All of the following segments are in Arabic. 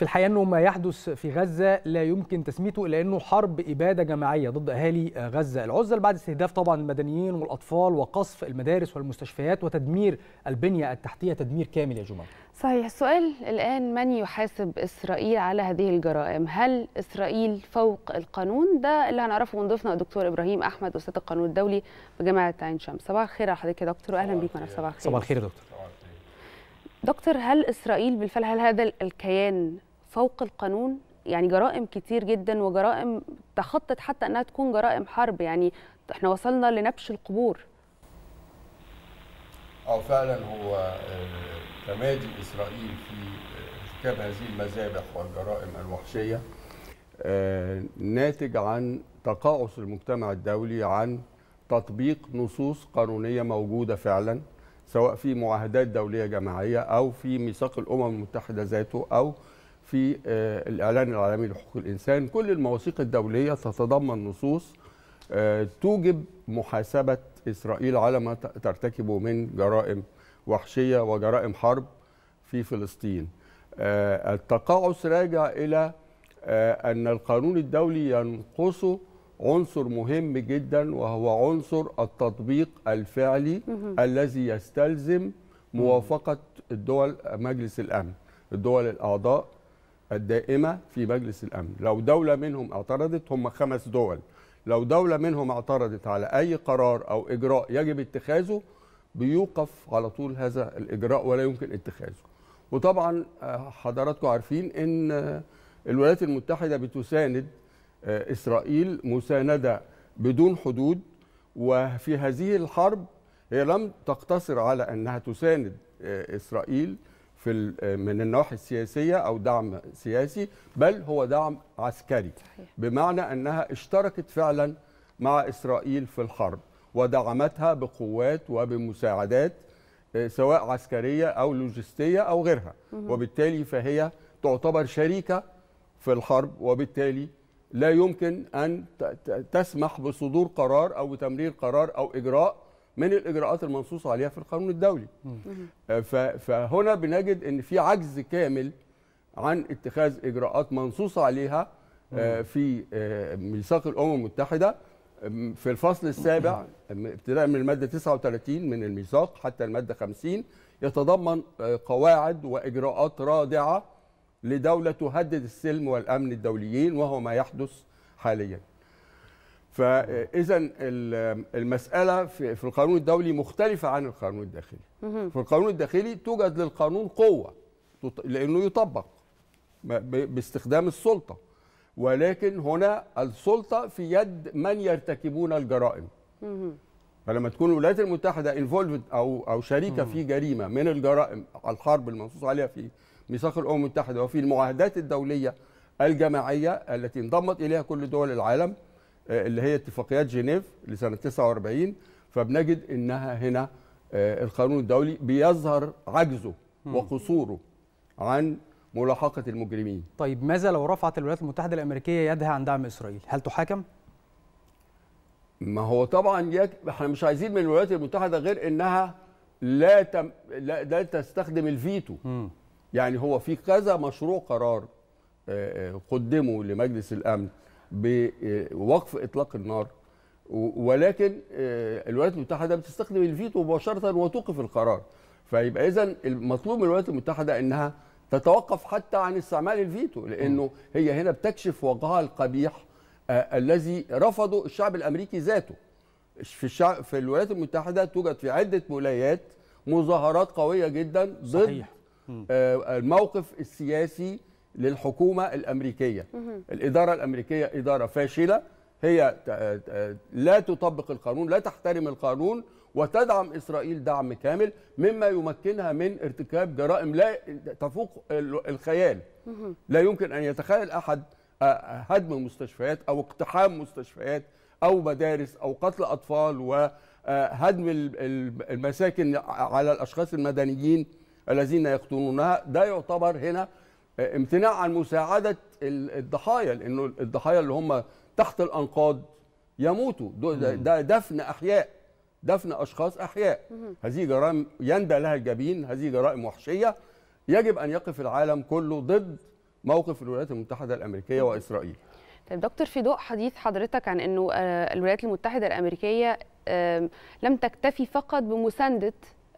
في الحقيقه انه ما يحدث في غزه لا يمكن تسميته الا انه حرب اباده جماعيه ضد اهالي غزه العزل بعد استهداف طبعا المدنيين والاطفال وقصف المدارس والمستشفيات وتدمير البنيه التحتيه تدمير كامل يا جمال صحيح السؤال الان من يحاسب اسرائيل على هذه الجرائم هل اسرائيل فوق القانون ده اللي هنعرفه من ضيفنا الدكتور ابراهيم احمد استاذ القانون الدولي بجامعه عين شمس صباح الخير يا حضرتك يا دكتور واهلا بيك معنا صباح الخير صباح الخير يا دكتور دكتور هل اسرائيل بالفعل هل هذا الكيان فوق القانون يعني جرائم كتير جدا وجرائم تخطت حتى انها تكون جرائم حرب يعني احنا وصلنا لنبش القبور اه فعلا هو آه، تمادي اسرائيل في آه، ارتكاب هذه المذابح والجرائم الوحشيه آه، ناتج عن تقاعس المجتمع الدولي عن تطبيق نصوص قانونيه موجوده فعلا سواء في معاهدات دوليه جماعيه او في ميثاق الامم المتحده ذاته او في آه، الإعلان العالمي لحقوق الإنسان كل المواثيق الدولية تتضمن نصوص آه، توجب محاسبة إسرائيل على ما ترتكبه من جرائم وحشية وجرائم حرب في فلسطين آه، التقاعس راجع إلى أن القانون الدولي ينقصه عنصر مهم جدا وهو عنصر التطبيق الفعلي الذي يستلزم موافقة الدول مجلس الأمن الدول الأعضاء الدائمة في مجلس الأمن لو دولة منهم اعترضت هم خمس دول لو دولة منهم اعترضت على أي قرار أو إجراء يجب اتخاذه بيوقف على طول هذا الإجراء ولا يمكن اتخاذه وطبعا آه، حضراتكم عارفين أن آه، الولايات المتحدة بتساند آه، إسرائيل مساندة بدون حدود وفي هذه الحرب هي لم تقتصر على أنها تساند إسرائيل في من النواحي السياسيه او دعم سياسي بل هو دعم عسكري صحيح. بمعنى انها اشتركت فعلا مع اسرائيل في الحرب ودعمتها بقوات وبمساعدات آه، سواء عسكريه او لوجستيه او غيرها وبالتالي فهي تعتبر شريكه في الحرب وبالتالي لا يمكن ان تسمح بصدور قرار او تمرير قرار او اجراء من الاجراءات المنصوص عليها في القانون الدولي آه، فهنا بنجد ان في عجز كامل عن اتخاذ اجراءات منصوص عليها آه، في آه، ميثاق الامم المتحده في الفصل السابع ابتداء من الماده 39 من الميثاق حتى الماده 50 يتضمن قواعد واجراءات رادعه لدوله تهدد السلم والامن الدوليين وهو ما يحدث حاليا فاذا المساله في القانون الدولي مختلفه عن القانون الداخلي في القانون الداخلي توجد للقانون قوه لانه يطبق باستخدام السلطه ولكن هنا السلطه في يد من يرتكبون الجرائم فلما تكون الولايات المتحده انفولفد او او شريكه في جريمه من الجرائم الحرب المنصوص عليها في ميثاق الامم المتحده وفي المعاهدات الدوليه الجماعيه التي انضمت اليها كل دول العالم آه، اللي هي اتفاقيات جنيف لسنه 49 فبنجد انها هنا آه، القانون الدولي بيظهر عجزه وقصوره عن ملاحقه المجرمين. طيب ماذا لو رفعت الولايات المتحده الامريكيه يدها عن دعم اسرائيل؟ هل تحاكم؟ ما هو طبعا يك... احنا مش عايزين من الولايات المتحده غير انها لا تم... لا, لا تستخدم الفيتو. م. يعني هو في كذا مشروع قرار آه، قدمه لمجلس الامن بوقف آه، اطلاق النار ولكن آه، الولايات المتحده بتستخدم الفيتو مباشره وتوقف القرار فيبقى اذا المطلوب من الولايات المتحده انها تتوقف حتى عن استعمال الفيتو لانه هي هنا بتكشف وجهها القبيح آه، الذي رفضه الشعب الامريكي ذاته في الشعب في الولايات المتحده توجد في عده ولايات مظاهرات قويه جدا ضد صحيح. الموقف السياسي للحكومه الامريكيه الاداره الامريكيه اداره فاشله هي لا تطبق القانون لا تحترم القانون وتدعم اسرائيل دعم كامل مما يمكنها من ارتكاب جرائم لا تفوق الخيال لا يمكن ان يتخيل احد آه، هدم مستشفيات او اقتحام مستشفيات او مدارس او قتل اطفال وهدم آه، المساكن على الاشخاص المدنيين الذين يقتلونها ده يعتبر هنا امتناع عن مساعده الضحايا لانه الضحايا اللي هم تحت الانقاض يموتوا ده دفن احياء دفن اشخاص احياء هذه جرائم يندى لها الجبين هذه جرائم وحشيه يجب ان يقف العالم كله ضد موقف الولايات المتحده الامريكيه واسرائيل طيب دكتور في ضوء حديث حضرتك عن انه آه، الولايات المتحده الامريكيه لم تكتفي فقط بمسانده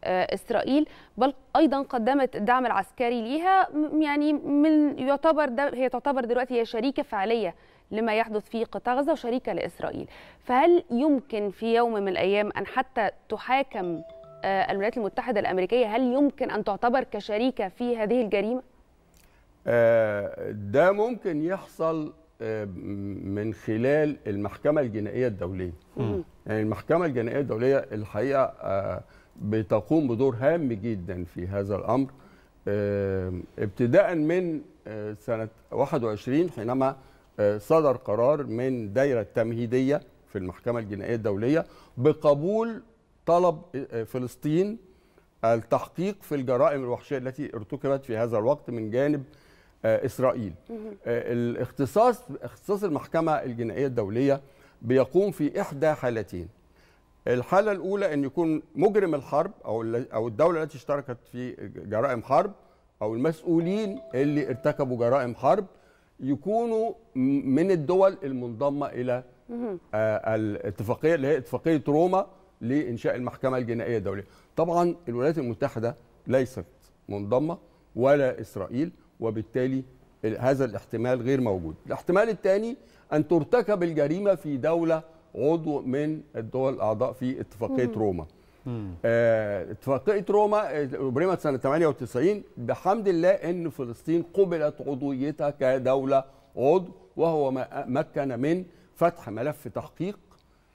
آه، اسرائيل بل ايضا قدمت الدعم العسكري ليها يعني من يعتبر ده هي تعتبر دلوقتي هي شريكه فعليه لما يحدث في قطاع غزه وشريكه لاسرائيل فهل يمكن في يوم من الايام ان حتى تحاكم آه، الولايات المتحده الامريكيه هل يمكن ان تعتبر كشريكه في هذه الجريمه آه، ده ممكن يحصل من خلال المحكمه الجنائيه الدوليه يعني المحكمه الجنائيه الدوليه الحقيقه بتقوم بدور هام جدا في هذا الامر آه، ابتداء من آه، سنه 21 حينما آه، صدر قرار من دايره تمهيديه في المحكمه الجنائيه الدوليه بقبول طلب فلسطين التحقيق في الجرائم الوحشيه التي ارتكبت في هذا الوقت من جانب اسرائيل. الاختصاص اختصاص المحكمه الجنائيه الدوليه بيقوم في احدى حالتين الحالة الأولى أن يكون مجرم الحرب أو أو الدولة التي اشتركت في جرائم حرب أو المسؤولين اللي ارتكبوا جرائم حرب يكونوا من الدول المنضمة إلى آه، الاتفاقية اللي هي اتفاقية روما لإنشاء المحكمة الجنائية الدولية. طبعا الولايات المتحدة ليست منضمة ولا إسرائيل وبالتالي هذا الاحتمال غير موجود. الاحتمال الثاني أن ترتكب الجريمة في دولة عضو من الدول الاعضاء في اتفاقيه مم. روما آه اتفاقيه روما ابرمت آه، سنه 98 بحمد الله ان فلسطين قبلت عضويتها كدوله عضو وهو ما مكن من فتح ملف تحقيق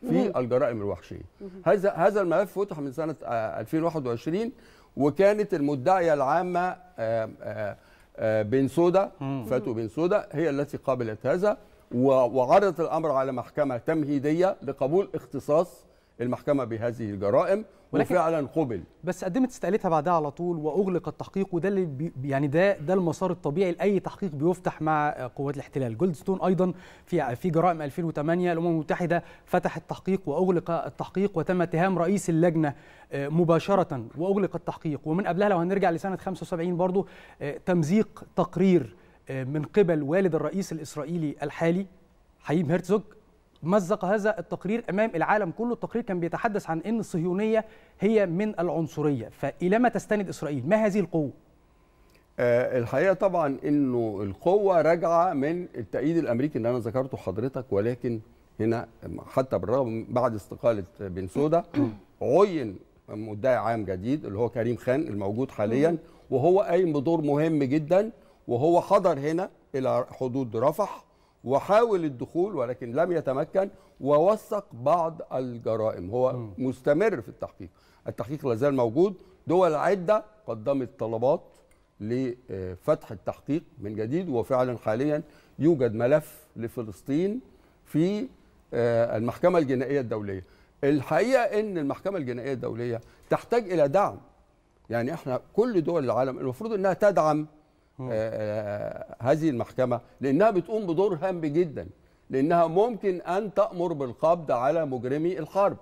في الجرائم الوحشيه هذا هذا الملف فتح من سنه 2021 آه، وكانت المدعيه العامه آه، بن سودا فاتو بن سودا هي التي قابلت هذا وعرضت الامر على محكمه تمهيديه لقبول اختصاص المحكمه بهذه الجرائم وفعلا قبل بس قدمت استقالتها بعدها على طول واغلق التحقيق وده اللي بي يعني ده ده المسار الطبيعي لاي تحقيق بيفتح مع قوات الاحتلال جولدستون ايضا في في جرائم 2008 الامم المتحده فتحت تحقيق واغلق التحقيق وتم اتهام رئيس اللجنه آه، مباشره واغلق التحقيق ومن قبلها لو هنرجع لسنه 75 برضه آه، تمزيق تقرير من قبل والد الرئيس الإسرائيلي الحالي حييم هرتزوج مزق هذا التقرير امام العالم كله التقرير كان بيتحدث عن ان الصهيونيه هي من العنصريه فالى ما تستند اسرائيل ما هذه القوه آه، الحقيقه طبعا انه القوه راجعه من التأييد الامريكي اللي انا ذكرته حضرتك ولكن هنا حتى بالرغم بعد استقاله بن سودا عين مدعي عام جديد اللي هو كريم خان الموجود حاليا وهو قايم بدور مهم جدا وهو حضر هنا إلى حدود رفح وحاول الدخول ولكن لم يتمكن ووثق بعض الجرائم هو م. مستمر في التحقيق التحقيق لازال موجود دول عدة قدمت طلبات لفتح التحقيق من جديد وفعلا حاليا يوجد ملف لفلسطين في آه، المحكمة الجنائية الدولية الحقيقة أن المحكمة الجنائية الدولية تحتاج إلى دعم يعني احنا كل دول العالم المفروض انها تدعم آه، آه، هذه المحكمة لأنها بتقوم بدور هام جدا لأنها ممكن أن تأمر بالقبض على مجرمي الحرب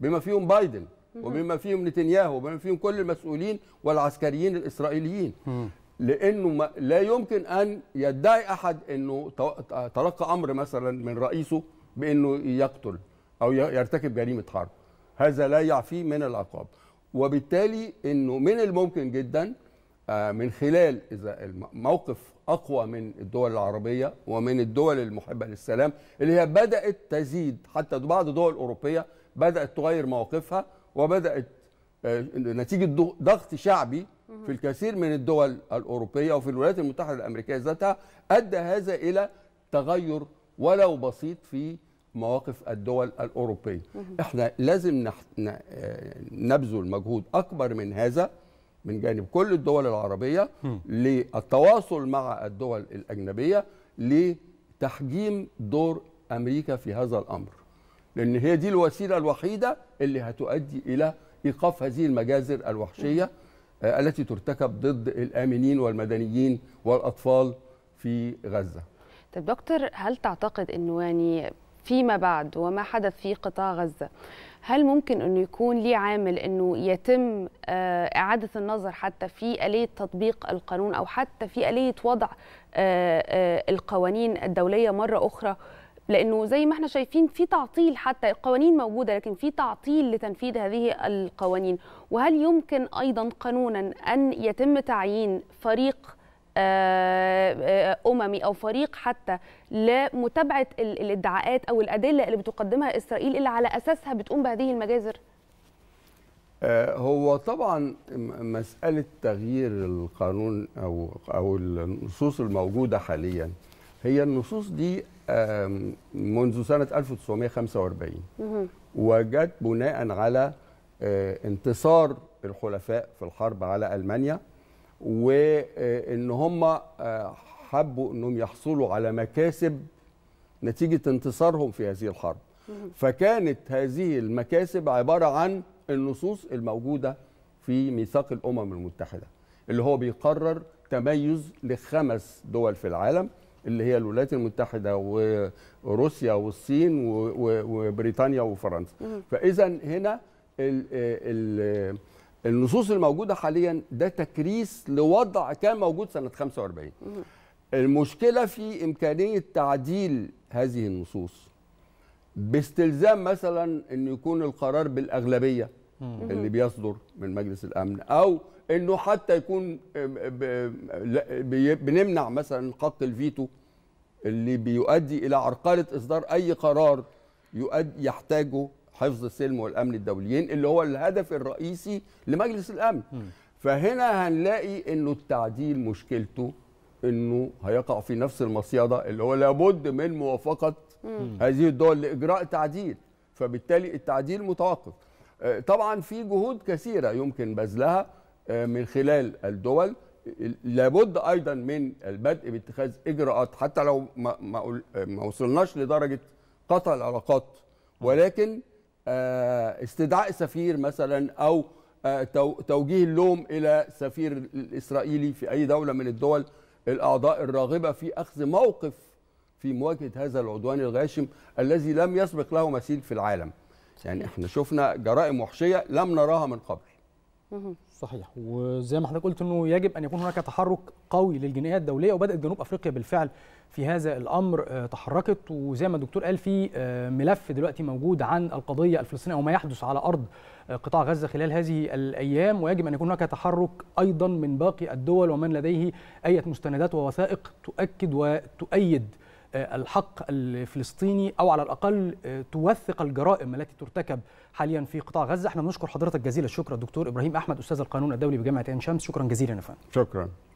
بما فيهم بايدن وبما فيهم نتنياهو وبما فيهم كل المسؤولين والعسكريين الإسرائيليين لأنه لا يمكن أن يدعي أحد أنه تلقى أمر مثلا من رئيسه بأنه يقتل أو يرتكب جريمة حرب هذا لا يعفيه من العقاب وبالتالي أنه من الممكن جداً آه، من خلال إذا موقف أقوى من الدول العربية ومن الدول المحبة للسلام اللي هي بدأت تزيد حتى بعض الدول الأوروبية بدأت تغير مواقفها وبدأت آه، نتيجة ضغط شعبي في الكثير من الدول الأوروبية وفي الولايات المتحدة الأمريكية ذاتها أدى هذا إلى تغير ولو بسيط في مواقف الدول الأوروبية احنا لازم آه، نبذل مجهود أكبر من هذا من جانب كل الدول العربية للتواصل مع الدول الأجنبية لتحجيم دور أمريكا في هذا الأمر لأن هي دي الوسيلة الوحيدة اللي هتؤدي إلى إيقاف هذه المجازر الوحشية آه، التي ترتكب ضد الآمنين والمدنيين والأطفال في غزة طب دكتور هل تعتقد أنه يعني فيما بعد وما حدث في قطاع غزة هل ممكن أنه يكون لي عامل أنه يتم آه، إعادة النظر حتى في آلية تطبيق القانون أو حتى في آلية وضع آه، آه، القوانين الدولية مرة أخرى لأنه زي ما احنا شايفين في تعطيل حتى القوانين موجودة لكن في تعطيل لتنفيذ هذه القوانين وهل يمكن أيضا قانونا أن يتم تعيين فريق آه، آه، اممي او فريق حتى لمتابعه الادعاءات او الادله اللي بتقدمها اسرائيل اللي على اساسها بتقوم بهذه المجازر؟ آه، هو طبعا مساله تغيير القانون او او النصوص الموجوده حاليا هي النصوص دي منذ سنه 1945 وجت بناء على انتصار الحلفاء في الحرب على المانيا وان هم آه، حبوا انهم يحصلوا على مكاسب نتيجه انتصارهم في هذه الحرب فكانت هذه المكاسب عباره عن النصوص الموجوده في ميثاق الامم المتحده اللي هو بيقرر تميز لخمس دول في العالم اللي هي الولايات المتحده وروسيا والصين وبريطانيا وفرنسا فاذا هنا ال النصوص الموجوده حاليا ده تكريس لوضع كان موجود سنه 45 المشكله في امكانيه تعديل هذه النصوص باستلزام مثلا ان يكون القرار بالاغلبيه اللي بيصدر من مجلس الامن او انه حتى يكون بنمنع مثلا حق الفيتو اللي بيؤدي الى عرقله اصدار اي قرار يحتاجه حفظ السلم والامن الدوليين اللي هو الهدف الرئيسي لمجلس الامن م. فهنا هنلاقي انه التعديل مشكلته انه هيقع في نفس المصيده اللي هو لابد من موافقه م. هذه الدول لاجراء تعديل فبالتالي التعديل متوقف آه، طبعا في جهود كثيره يمكن بذلها آه، من خلال الدول لابد ايضا من البدء باتخاذ اجراءات حتى لو ما, ما, آه، ما وصلناش لدرجه قطع العلاقات ولكن آه، استدعاء سفير مثلا او آه، توجيه اللوم الى سفير الاسرائيلي في اي دوله من الدول الاعضاء الراغبه في اخذ موقف في مواجهه هذا العدوان الغاشم الذي لم يسبق له مثيل في العالم يعني احنا شفنا جرائم وحشيه لم نراها من قبل صحيح وزي ما حضرتك قلت انه يجب ان يكون هناك تحرك قوي للجنائيه الدوليه وبدات جنوب افريقيا بالفعل في هذا الامر آه، تحركت وزي ما الدكتور قال في آه، ملف دلوقتي موجود عن القضيه الفلسطينيه وما يحدث على ارض آه، قطاع غزه خلال هذه الايام ويجب ان يكون هناك تحرك ايضا من باقي الدول ومن لديه اي مستندات ووثائق تؤكد وتؤيد آه، الحق الفلسطيني او على الاقل آه، توثق الجرائم التي ترتكب حاليا في قطاع غزه احنا بنشكر حضرتك جزيل الشكر الدكتور ابراهيم احمد استاذ القانون الدولي بجامعه عين شمس شكرا جزيلا يا فندم شكرا